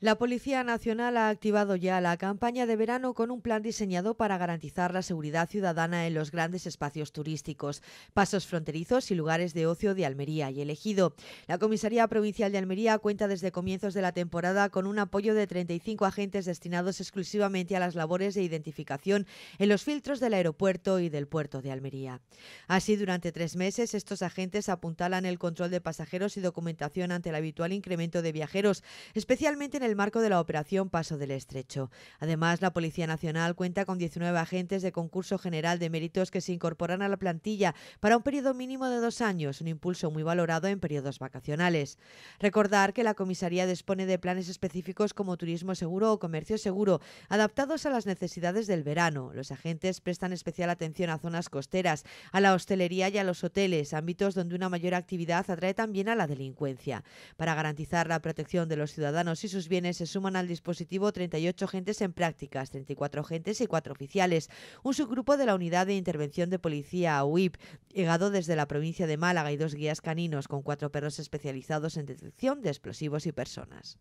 La Policía Nacional ha activado ya la campaña de verano con un plan diseñado para garantizar la seguridad ciudadana en los grandes espacios turísticos, pasos fronterizos y lugares de ocio de Almería y elegido. La Comisaría Provincial de Almería cuenta desde comienzos de la temporada con un apoyo de 35 agentes destinados exclusivamente a las labores de identificación en los filtros del aeropuerto y del puerto de Almería. Así, durante tres meses, estos agentes apuntalan el control de pasajeros y documentación ante el habitual incremento de viajeros, especialmente en el marco de la operación Paso del Estrecho. Además, la Policía Nacional cuenta con 19 agentes de concurso general de méritos que se incorporan a la plantilla para un periodo mínimo de dos años, un impulso muy valorado en periodos vacacionales. Recordar que la comisaría dispone de planes específicos como turismo seguro o comercio seguro, adaptados a las necesidades del verano. Los agentes prestan especial atención a zonas costeras, a la hostelería y a los hoteles, ámbitos donde una mayor actividad atrae también a la delincuencia. Para garantizar la protección de los ciudadanos y sus bienes, se suman al dispositivo 38 agentes en prácticas, 34 agentes y 4 oficiales. Un subgrupo de la Unidad de Intervención de Policía UIP, llegado desde la provincia de Málaga y dos guías caninos con cuatro perros especializados en detección de explosivos y personas.